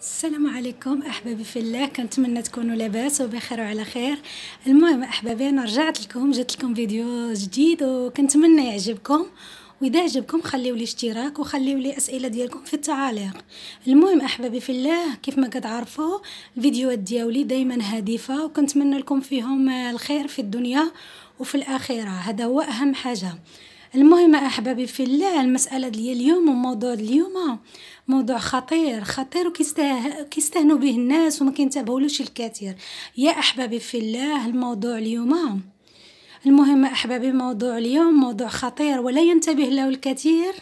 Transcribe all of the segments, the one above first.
السلام عليكم احبابي في الله كنتمنى تكونوا لاباس وبخير وعلى خير المهم احبابي انا رجعت لكم جات لكم فيديو جديد وكنتمنى يعجبكم واذا عجبكم خليو لي اشتراك وخليو لي اسئله ديالكم في التعاليق المهم احبابي في الله كيف ما كتعرفوا الفيديوهات ديالي دائما هادفه وكنتمنى لكم فيهم الخير في الدنيا وفي الاخره هذا هو اهم حاجه المهم احبابي في الله المساله ديال اليوم وموضوع اليوم موضوع خطير خطير وكيستهنوا به الناس وما كينتبهولوش الكثير يا احبابي في الله الموضوع اليوم المهم احبابي موضوع اليوم موضوع خطير ولا ينتبه له الكثير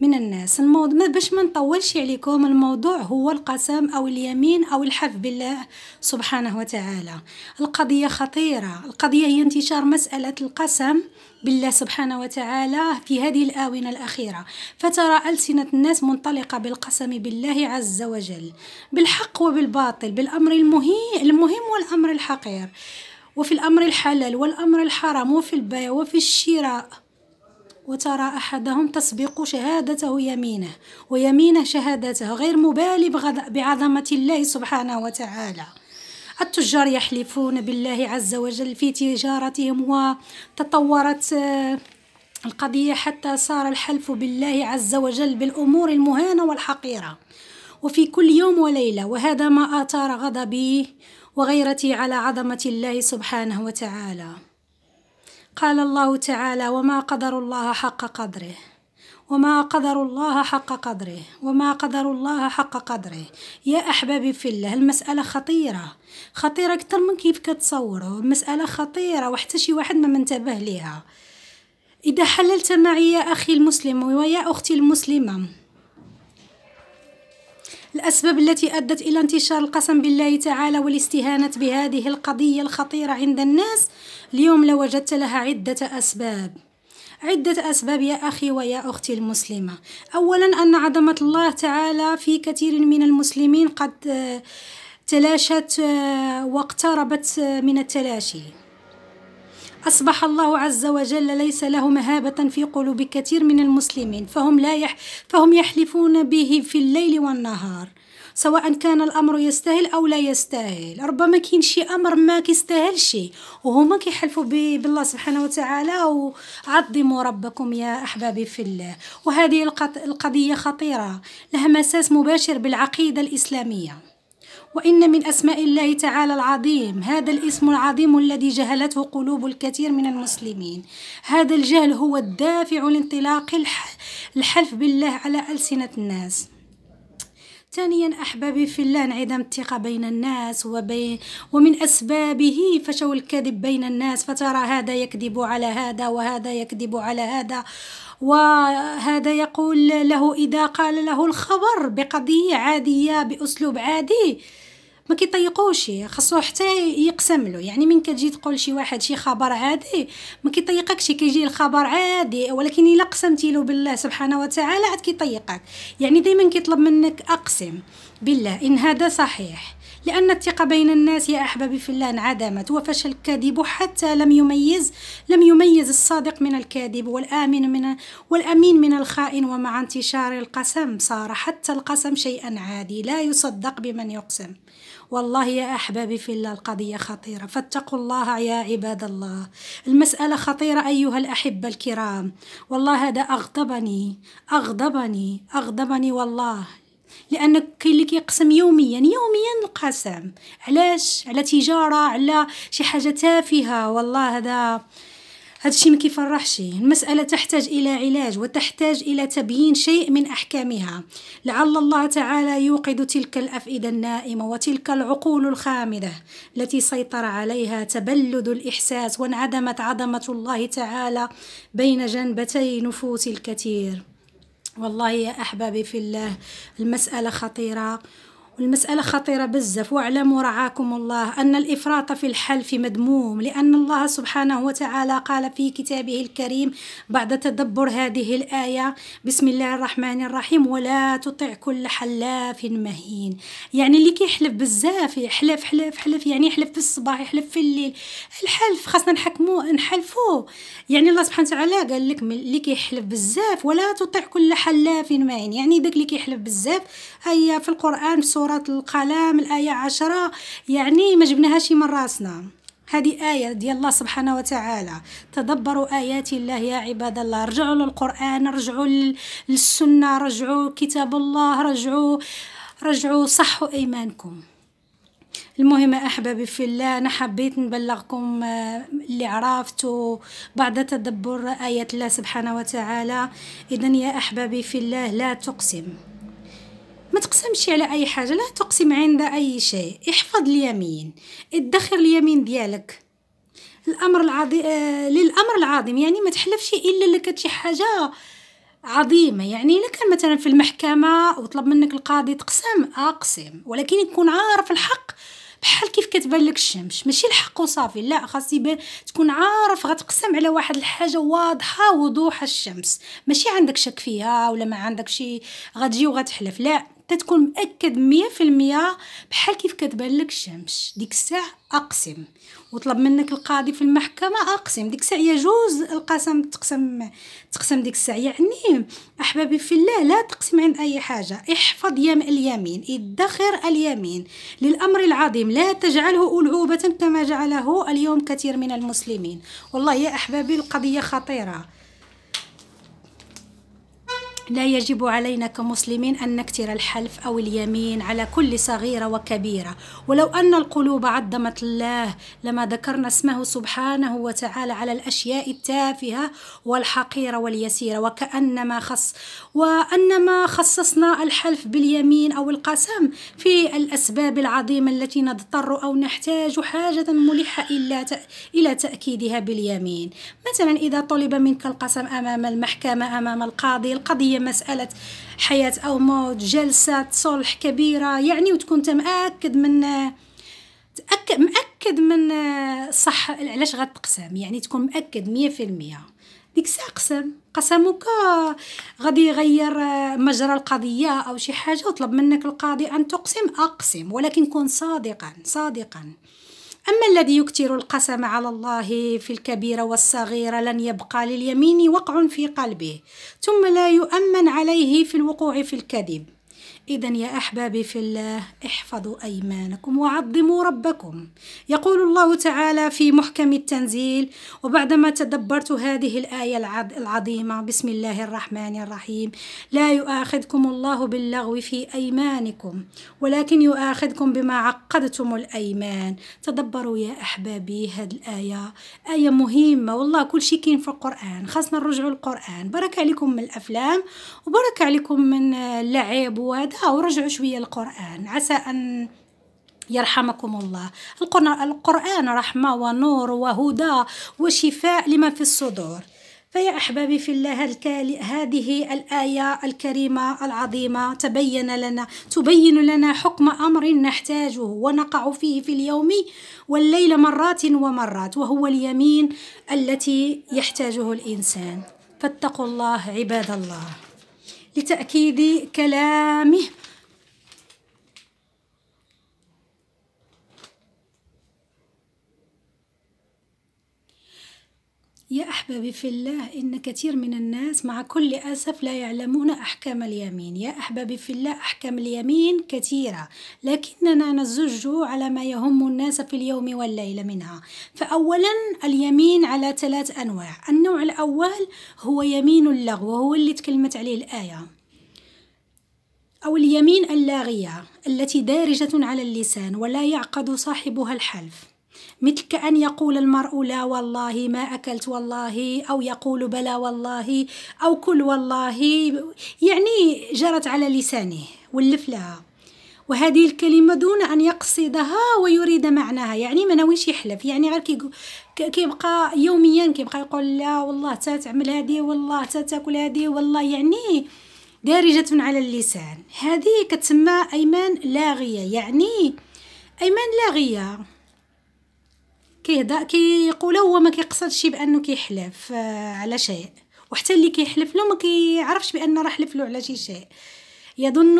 من الناس الموضوع باش ما نطولش عليكم الموضوع هو القسم او اليمين او الحف بالله سبحانه وتعالى القضيه خطيره القضيه هي انتشار مساله القسم بالله سبحانه وتعالى في هذه الآونة الأخيرة فترى ألسنة الناس منطلقة بالقسم بالله عز وجل بالحق وبالباطل بالأمر المهم والأمر الحقير وفي الأمر الحلال والأمر الحرام وفي البيع وفي الشراء وترى أحدهم تسبق شهادته يمينه ويمينه شهادته غير مبالي بعظمة الله سبحانه وتعالى التجار يحلفون بالله عز وجل في تجارتهم وتطورت آه، القضية حتى صار الحلف بالله عز وجل بالأمور المهانة والحقيرة وفي كل يوم وليلة وهذا ما آثار غضبي وغيرتي على عظمة الله سبحانه وتعالى قال الله تعالى وما قدر الله حق قدره وما قدر الله حق قدره وما قدر الله حق قدره يا أحبابي في الله المسألة خطيرة خطيرة أكثر من كيف كتصوروا المسألة خطيرة وحتى شي واحد ما منتبه ليها إذا حللت معي يا أخي المسلم ويا أختي المسلمة الأسباب التي أدت إلى انتشار القسم بالله تعالى والاستهانة بهذه القضية الخطيرة عند الناس اليوم لوجدت لها عدة أسباب عدة أسباب يا أخي ويا أختي المسلمة أولا أن عظمة الله تعالى في كثير من المسلمين قد آه، تلاشت آه، واقتربت آه، من التلاشي أصبح الله عز وجل ليس له مهابة في قلوب كثير من المسلمين فهم, لا يح فهم يحلفون به في الليل والنهار سواء كان الامر يستاهل او لا يستاهل ربما كاين شي امر ما كيستاهلش وهما كيحلفوا بالله سبحانه وتعالى وعظموا ربكم يا احبابي في الله وهذه القضيه خطيره لها مساس مباشر بالعقيده الاسلاميه وإن من أسماء الله تعالى العظيم هذا الاسم العظيم الذي جهلته قلوب الكثير من المسلمين هذا الجهل هو الدافع لانطلاق الحلف بالله على ألسنة الناس ثانيا أحبابي في الله انعدام الثقة بين الناس وبين ومن أسبابه فشو الكذب بين الناس فترى هذا يكذب على هذا وهذا يكذب على هذا وهذا يقول له إذا قال له الخبر بقضية عادية بأسلوب عادي ما كيطيقوش خاصو حتى يقسم له يعني من كتجي تقول شي واحد شي خبر عادي ما كيطيقكش كيجي الخبر عادي ولكن الا قسمتي له بالله سبحانه وتعالى عاد كيطيقك يعني دائما كيطلب منك اقسم بالله ان هذا صحيح لأن الثقة بين الناس يا أحبابي في الله انعدمت وفشل الكاذب حتى لم يميز لم يميز الصادق من الكاذب والآمن من والأمين من الخائن ومع انتشار القسم صار حتى القسم شيئا عادي لا يصدق بمن يقسم والله يا أحبابي في الله القضية خطيرة فاتقوا الله يا عباد الله المسألة خطيرة أيها الأحبة الكرام والله هذا أغضبني أغضبني أغضبني والله لان كاين اللي كيقسم يوميا يوميا القسم علاش على تجاره على شي حاجه تافهه والله هذا هادشي ما كيفرحش المسألة تحتاج إلى علاج وتحتاج إلى تبيين شيء من أحكامها لعل الله تعالى يوقد تلك الأفئدة النائمة وتلك العقول الخامدة التي سيطر عليها تبلد الإحساس وانعدمت عظمة الله تعالى بين جنبتي نفوس الكثير والله يا أحبابي في الله المسألة خطيرة والمسألة خطيرة بزاف واعلموا رعاكم الله أن الإفراط في الحلف مدموم لأن الله سبحانه وتعالى قال في كتابه الكريم بعد تدبر هذه الآية بسم الله الرحمن الرحيم ولا تطع كل حلاف مهين يعني اللي كيحلف بزاف يحلف حلف حلف يعني يحلف في الصباح يحلف في الليل الحلف خاصنا نحكموه نحلفوه يعني الله سبحانه وتعالى قال لك اللي كيحلف بزاف ولا تطع كل حلاف مهين يعني داك اللي كيحلف بزاف هيا في القرآن في سورة القلم الآية عشرة يعني ما جبناهاش من راسنا هذه آية ديال الله سبحانه وتعالى تدبروا آيات الله يا عباد الله رجعوا للقرآن رجعوا للسنة رجعوا كتاب الله رجعوا رجعوا صحوا إيمانكم المهم أحبابي في الله أنا حبيت نبلغكم آه، اللي عرفت بعد تدبر آية الله سبحانه وتعالى إذا يا أحبابي في الله لا تقسم ما تقسمش على اي حاجه لا تقسم عند اي شيء احفظ اليمين ادخر اليمين ديالك الامر العظيم آه للامر العظيم يعني ما تحلفش الا اللي كانت شي حاجه عظيمه يعني الا كان مثلا في المحكمه وطلب منك القاضي تقسم اقسم آه، ولكن يكون عارف الحق بحال كيف كتبان لك الشمس ماشي الحق وصافي لا خاص تكون عارف غتقسم على واحد الحاجه واضحه وضوح الشمس ماشي عندك شك فيها ولا ما عندك شي غتجي وغتحلف لا تتكون مأكد مية في المية بحال كيف كتبان لك الشمس ديك الساعة أقسم وطلب منك القاضي في المحكمة أقسم ديك الساعة يجوز القسم تقسم تقسم ديك الساعة يعني أحبابي في الله لا تقسم عن أي حاجة احفظ يم اليمين ادخر اليمين للأمر العظيم لا تجعله ألعوبة كما جعله اليوم كثير من المسلمين والله يا أحبابي القضية خطيرة لا يجب علينا كمسلمين أن نكثر الحلف أو اليمين على كل صغيرة وكبيرة ولو أن القلوب عظمت الله لما ذكرنا اسمه سبحانه وتعالى على الأشياء التافهة والحقيرة واليسيرة وكأنما خص وأنما خصصنا الحلف باليمين أو القسم في الأسباب العظيمة التي نضطر أو نحتاج حاجة ملحة إلا إلى تأكيدها باليمين مثلا إذا طلب منك القسم أمام المحكمة أمام القاضي القضية هي مساله حياه او موت جلسه صلح كبيره يعني وتكون انت مأكد من تأكد مأكد من صح علاش غتقسم يعني تكون مأكد مية في المية ديك الساعه قسم قسمك غادي يغير مجرى القضيه او شي حاجه وطلب منك القاضي ان تقسم اقسم ولكن كن صادقا صادقا أما الذي يكثر القسم على الله في الكبيرة والصغيرة لن يبقى لليمين وقع في قلبه ثم لا يؤمن عليه في الوقوع في الكذب إذا يا أحبابي في الله احفظوا أيمانكم وعظموا ربكم يقول الله تعالى في محكم التنزيل وبعدما تدبرت هذه الآية العظيمة بسم الله الرحمن الرحيم لا يؤاخذكم الله باللغو في أيمانكم ولكن يؤاخذكم بما عقدتم الأيمان تدبروا يا أحبابي هذه الآية آية مهمة والله كل شيء كاين في القرآن خاصنا نرجعوا القرآن بركة عليكم من الأفلام وبركة عليكم من اللعب وهذا دعوا رجعوا شوية القرآن عسى أن يرحمكم الله القرآن رحمة ونور وهدى وشفاء لما في الصدور فيا أحبابي في الله الكالي هذه الآية الكريمة العظيمة تبين لنا تبين لنا حكم أمر نحتاجه ونقع فيه في اليوم والليل مرات ومرات وهو اليمين التي يحتاجه الإنسان فاتقوا الله عباد الله لتأكيد كلامه يا أحبابي في الله إن كثير من الناس مع كل أسف لا يعلمون أحكام اليمين يا أحبابي في الله أحكام اليمين كثيرة لكننا نزج على ما يهم الناس في اليوم والليلة منها فأولا اليمين على ثلاث أنواع النوع الأول هو يمين اللغو وهو اللي تكلمت عليه الآية أو اليمين اللاغية التي دارجة على اللسان ولا يعقد صاحبها الحلف مثل كأن يقول المرء لا والله ما أكلت والله أو يقول بلى والله أو كل والله يعني جرت على لسانه ولف لها وهذه الكلمه دون ان يقصدها ويريد معناها يعني ما نويش يحلف يعني غير كيبقى يوميا كيبقى يقول لا والله تا تعمل هذه والله تا تاكل هذه والله يعني دارجه على اللسان هذه كتسمى ايمان لاغيه يعني ايمان لاغيه كيهضر كيقولها هو ما كيقصدش بانه كيحلف آه، على شيء وحتى اللي كيحلف له ما كيعرفش بانه راه حلف له على شي شيء يظن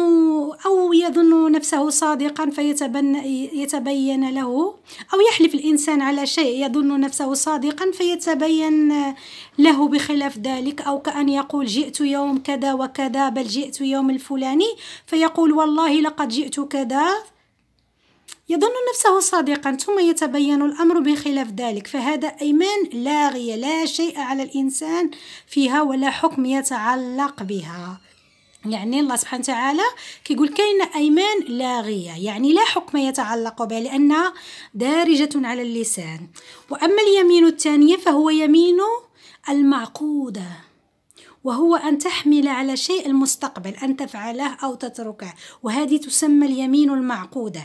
او يظن نفسه صادقا فيتبنى يتبين له او يحلف الانسان على شيء يظن نفسه صادقا فيتبين له بخلاف ذلك او كان يقول جئت يوم كذا وكذا بل جئت يوم الفلاني فيقول والله لقد جئت كذا يظن نفسه صادقا ثم يتبين الأمر بخلاف ذلك فهذا أيمان لاغية لا شيء على الإنسان فيها ولا حكم يتعلق بها يعني الله سبحانه وتعالى كيقول كاين ايمان لاغيه يعني لا حكم يتعلق بها لانها دارجه على اللسان واما اليمين الثانيه فهو يمين المعقوده وهو أن تحمل على شيء المستقبل أن تفعله أو تتركه وهذه تسمى اليمين المعقودة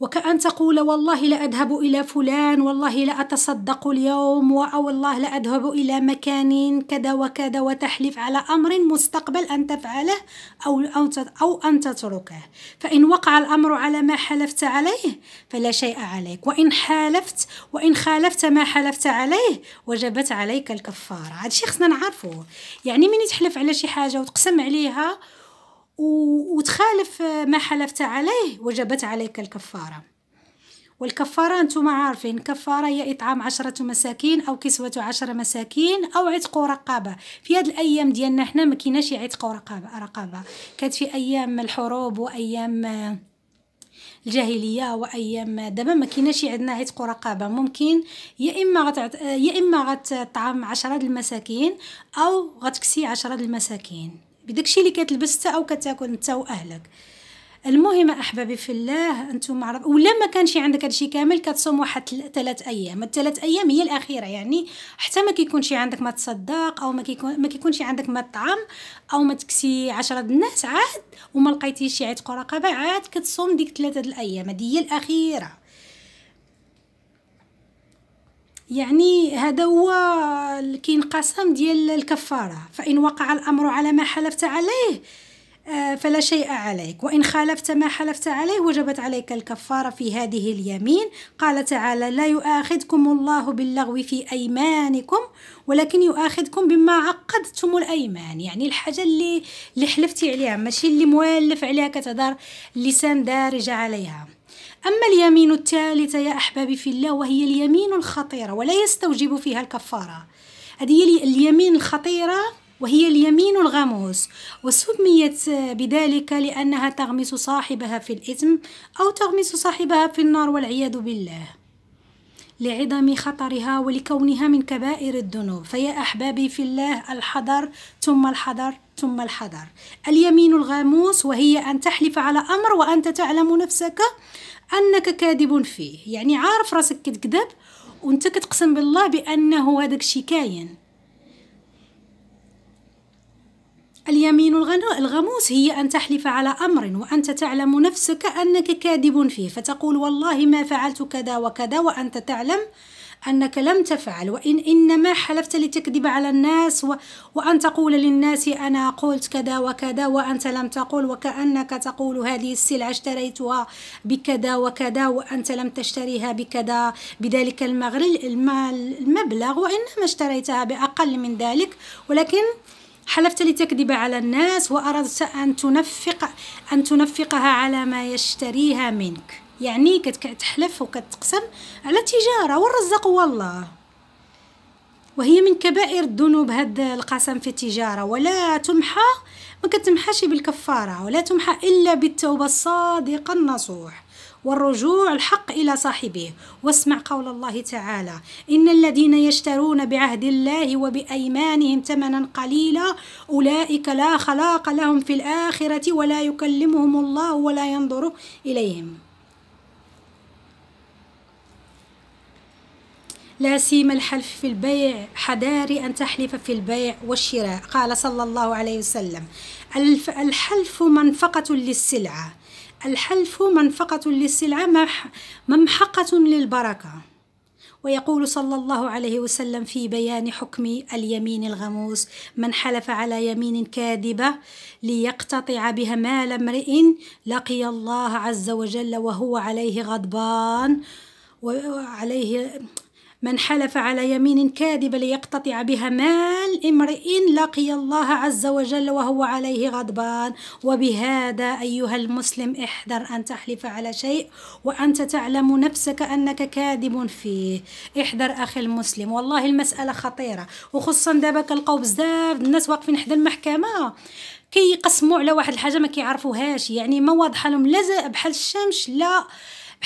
وكأن تقول والله لا أذهب إلى فلان والله لا أتصدق اليوم والله لا أذهب إلى مكان كذا وكذا وتحلف على أمر مستقبل أن تفعله أو أو أن تتركه فإن وقع الأمر على ما حلفت عليه فلا شيء عليك وإن حالفت وإن خالفت ما حلفت عليه وجبت عليك الكفارة هذا الشيء خصنا نعرفه يعني من تحلف على شي حاجة وتقسم عليها وتخالف ما حلفت عليه وجبت عليك الكفارة والكفارة أنتم عارفين كفارة هي إطعام عشرة مساكين أو كسوة عشرة مساكين أو عتق رقابة في هاد الأيام ديالنا حنا ما كيناش عتق رقابة رقابة كانت في أيام الحروب وأيام الجاهليه وايام دابا ما كيناش عندنا عتق رقابه ممكن يا اما غتعت يا اما غتطعم عشرة المساكين او غتكسي عشرة المساكين بداكشي اللي كتلبس حتى او كتاكل انت واهلك المهم احبابي في الله انتم عرب ولا ما كانش عندك هادشي كامل كتصوم واحد ثلاث ايام الثلاث ايام هي الاخيره يعني حتى ما كيكونش عندك ما تصدق او ما كيكون ما كيكونش عندك ما تطعم او ما تكسي عشرة الناس عاد وما لقيتيش شي عيد قرقبه عاد كتصوم ديك ثلاثه الايام هذه هي الاخيره يعني هذا هو كاين قسم ديال الكفاره فان وقع الامر على ما حلفت عليه آه، فلا شيء عليك وإن خالفت ما حلفت عليه وجبت عليك الكفارة في هذه اليمين قال تعالى لا يؤاخذكم الله باللغو في أيمانكم ولكن يؤاخذكم بما عقدتم الأيمان يعني الحاجة اللي, اللي حلفتي عليها ماشي اللي مولف عليها كتدار اللسان دارج عليها أما اليمين الثالثة يا أحبابي في الله وهي اليمين الخطيرة ولا يستوجب فيها الكفارة هذه اليمين الخطيرة وهي اليمين الغاموس وسميت آه، بذلك لأنها تغمس صاحبها في الإثم أو تغمس صاحبها في النار والعياذ بالله لعظم خطرها ولكونها من كبائر الذنوب فيا أحبابي في الله الحذر ثم الحذر ثم الحذر اليمين الغاموس وهي أن تحلف على أمر وأنت تعلم نفسك أنك كاذب فيه يعني عارف راسك كتكذب وانت كتقسم بالله بأنه هذاك شي كاين اليمين الغموس هي أن تحلف على أمر وأنت تعلم نفسك أنك كاذب فيه فتقول والله ما فعلت كذا وكذا وأنت تعلم أنك لم تفعل وإن إنما حلفت لتكذب على الناس و... وأن تقول للناس أنا قلت كذا وكذا وأنت لم تقل وكأنك تقول هذه السلعة اشتريتها بكذا وكذا وأنت لم تشتريها بكذا بذلك المغرل المال المبلغ وإنما اشتريتها بأقل من ذلك ولكن حلفت لتكذب على الناس وأردت أن تنفق أن تنفقها على ما يشتريها منك يعني كتحلف وكتقسم على التجارة والرزق والله وهي من كبائر الذنوب هذا القسم في التجارة ولا تمحى ما كتمحاش بالكفارة ولا تمحى إلا بالتوبة الصادقة النصوح والرجوع الحق إلى صاحبه واسمع قول الله تعالى إن الذين يشترون بعهد الله وبأيمانهم ثمنا قليلا أولئك لا خلاق لهم في الآخرة ولا يكلمهم الله ولا ينظر إليهم لا سيما الحلف في البيع حذاري أن تحلف في البيع والشراء قال صلى الله عليه وسلم الحلف منفقة للسلعة الحلف منفقة للسلعة ممحقة للبركة ويقول صلى الله عليه وسلم في بيان حكم اليمين الغموس من حلف على يمين كاذبة ليقتطع بها مال امرئ لقي الله عز وجل وهو عليه غضبان وعليه من حلف على يمين كاذبة ليقتطع بها مال امرئ لقي الله عز وجل وهو عليه غضبان وبهذا أيها المسلم احذر أن تحلف على شيء وأنت تعلم نفسك أنك كاذب فيه احذر أخي المسلم والله المسألة خطيرة وخصوصا دابك القوم بزاف الناس واقفين حدا المحكمة كيقسموا على واحد الحاجة ما كيعرفوهاش يعني ما واضحة لهم لا بحال الشمس لا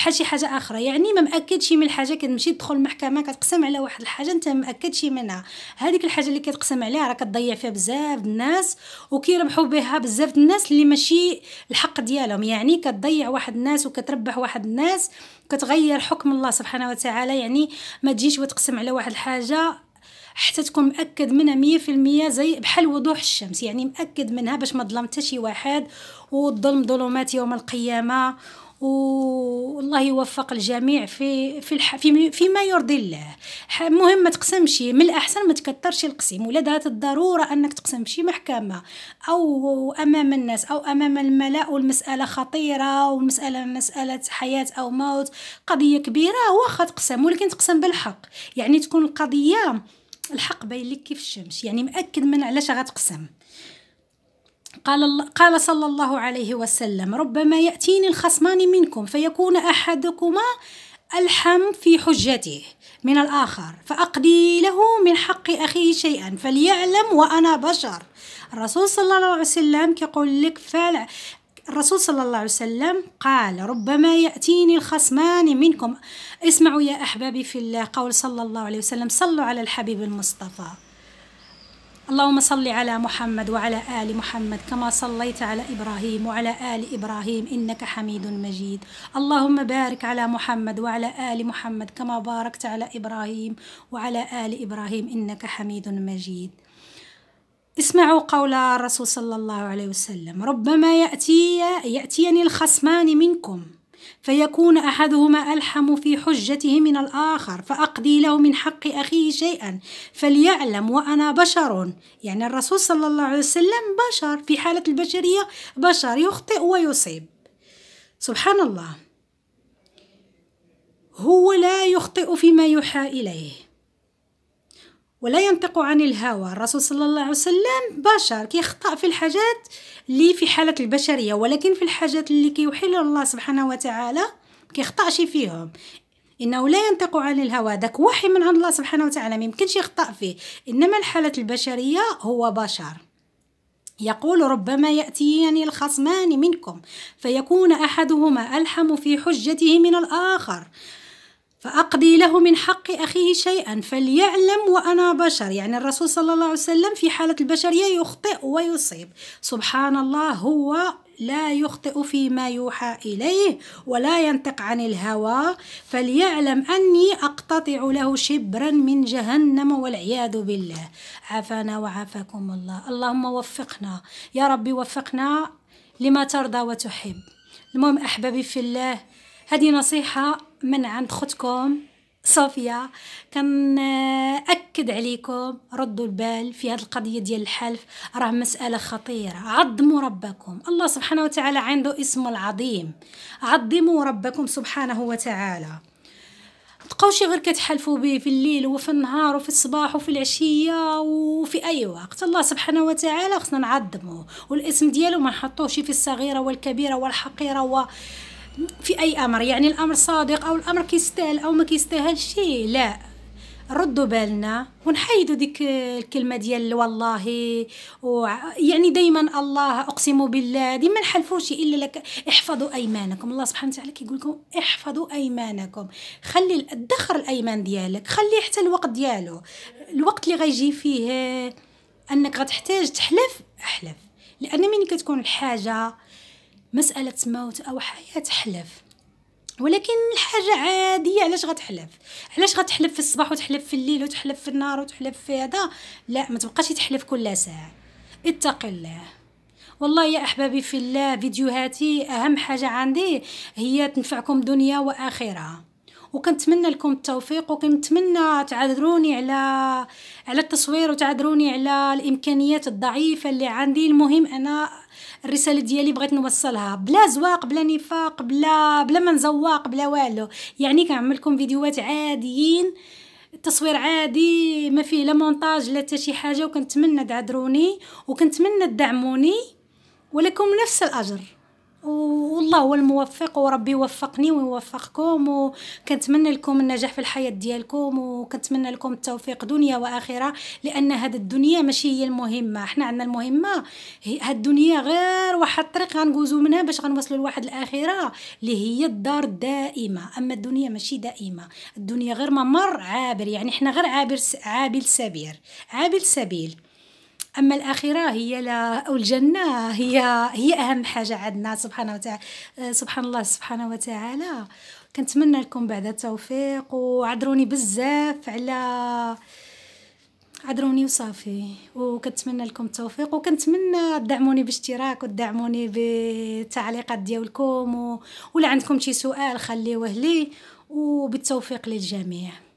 بحال شي حاجه اخرى يعني ما مأكدش من الحاجه كتمشي تدخل المحكمه كتقسم على واحد الحاجه انت مأكدش منها هذيك الحاجه اللي كتقسم عليها راه كتضيع فيها بزاف الناس وكيربحوا بها بزاف الناس اللي ماشي الحق ديالهم يعني كتضيع واحد الناس وكتربح واحد الناس كتغير حكم الله سبحانه وتعالى يعني ما تجيش وتقسم على واحد الحاجه حتى تكون مأكد منها مية في المية زي بحال وضوح الشمس يعني مأكد منها باش ما ظلم شي واحد والظلم ظلمات يوم القيامة والله يوفق الجميع في في الح... في فيما يرضي الله المهم ما تقسمش من الاحسن ما تكثرش القسيم ولا ذات الضروره انك تقسم شي محكمه او امام الناس او امام الملا والمساله خطيره والمساله مساله حياه او موت قضيه كبيره واخا تقسم ولكن تقسم بالحق يعني تكون القضيه الحق باين لك كيف الشمس يعني مأكد من علاش غتقسم قال, قال صلى الله عليه وسلم ربما يأتيني الخصمان منكم فيكون أحدكما ألحم في حجته من الآخر فأقضي له من حق أخيه شيئا فليعلم وأنا بشر الرسول صلى الله عليه وسلم كيقول لك فعل الرسول صلى الله عليه وسلم قال ربما يأتيني الخصمان منكم اسمعوا يا أحبابي في الله قول صلى الله عليه وسلم صلوا على الحبيب المصطفى اللهم صل على محمد وعلى آل محمد كما صليت على إبراهيم وعلى آل إبراهيم إنك حميد مجيد اللهم بارك على محمد وعلى آل محمد كما باركت على إبراهيم وعلى آل إبراهيم إنك حميد مجيد اسمعوا قول الرسول صلى الله عليه وسلم ربما يأتي يأتيني الخصمان منكم فيكون احدهما الحم في حجته من الاخر فاقضي له من حق اخيه شيئا فليعلم وانا بشر يعني الرسول صلى الله عليه وسلم بشر في حاله البشريه بشر يخطئ ويصيب سبحان الله هو لا يخطئ فيما يوحى اليه ولا ينطق عن الهوى الرسول صلى الله عليه وسلم بشر كيخطأ في الحاجات اللي في حالة البشرية ولكن في الحاجات اللي كيوحي الله سبحانه وتعالى كيخطأش فيهم انه لا ينطق عن الهوى داك وحي من عند الله سبحانه وتعالى ما يمكنش يخطا فيه انما الحاله البشريه هو بشر يقول ربما ياتيني الخصمان منكم فيكون احدهما الحم في حجته من الاخر فأقضي له من حق أخيه شيئا فليعلم وأنا بشر يعني الرسول صلى الله عليه وسلم في حالة البشرية يخطئ ويصيب سبحان الله هو لا يخطئ فيما يوحى إليه ولا ينطق عن الهوى فليعلم أني أقتطع له شبرا من جهنم والعياذ بالله عافانا وعافاكم الله اللهم وفقنا يا ربي وفقنا لما ترضى وتحب المهم أحبابي في الله هذه نصيحة من عند خوتكم صوفيا كنأكد آه، عليكم ردوا البال في هذه القضية ديال الحلف راه مسألة خطيرة عظموا ربكم الله سبحانه وتعالى عنده اسم العظيم عظموا ربكم سبحانه وتعالى تبقاوش غير كتحلفوا به في الليل وفي النهار وفي الصباح وفي العشيه وفي اي وقت الله سبحانه وتعالى خصنا نعظمه والاسم ديالو ما نحطوش في الصغيره والكبيره والحقيره و في اي امر يعني الامر صادق او الامر كيستاهل او ما كيستاهلش شيء لا ردوا بالنا ونحيدوا ديك الكلمه ديال والله و يعني دائما الله اقسم بالله ديما نحلفوش الا لك احفظوا ايمانكم الله سبحانه وتعالى كيقول لكم احفظوا ايمانكم خلي ادخر الايمان ديالك خلي حتى الوقت ديالو الوقت اللي غيجي فيه انك غتحتاج تحلف احلف لان ملي كتكون الحاجه مسألة موت أو حياة حلف ولكن الحاجة عادية علاش غتحلف علاش غتحلف في الصباح وتحلف في الليل وتحلف في النهار وتحلف في هذا لا ما تبقاش تحلف كل ساعة اتق الله والله يا احبابي في الله فيديوهاتي اهم حاجه عندي هي تنفعكم دنيا واخره وكنتمنى لكم التوفيق وكنتمنى تعذروني على على التصوير وتعذروني على الامكانيات الضعيفه اللي عندي المهم انا الرساله ديالي بغيت نوصلها بلا زواق بلا نفاق بلا بلا ما نزواق بلا والو يعني كنعملكم فيديوهات عاديين التصوير عادي ما فيه لا مونتاج لا حتى شي حاجه وكنتمنى تعذروني وكنتمنى تدعموني ولكم نفس الاجر والله هو الموفق وربي يوفقني ويوفقكم وكنتمنى لكم النجاح في الحياه ديالكم وكنتمنى لكم التوفيق دنيا واخره لان هاد الدنيا ماشي هي المهمه حنا عندنا المهمه هاد الدنيا غير واحد الطريق غنجوزو منها باش غنوصلوا لواحد الاخره اللي هي الدار الدائمه اما الدنيا ماشي دائمه الدنيا غير ممر عابر يعني حنا غير عابر عابر سبيل عابر سبيل اما الاخره هي لا او الجنه هي هي اهم حاجه عندنا سبحانه وتعالى سبحان الله سبحانه وتعالى كنتمنى لكم بعد التوفيق وعذروني بزاف على عذروني وصافي وكنتمنى لكم التوفيق وكنتمنى تدعموني باشتراك وتدعموني بالتعليقات ديالكم و... ولا عندكم شي سؤال خليوه لي وبالتوفيق للجميع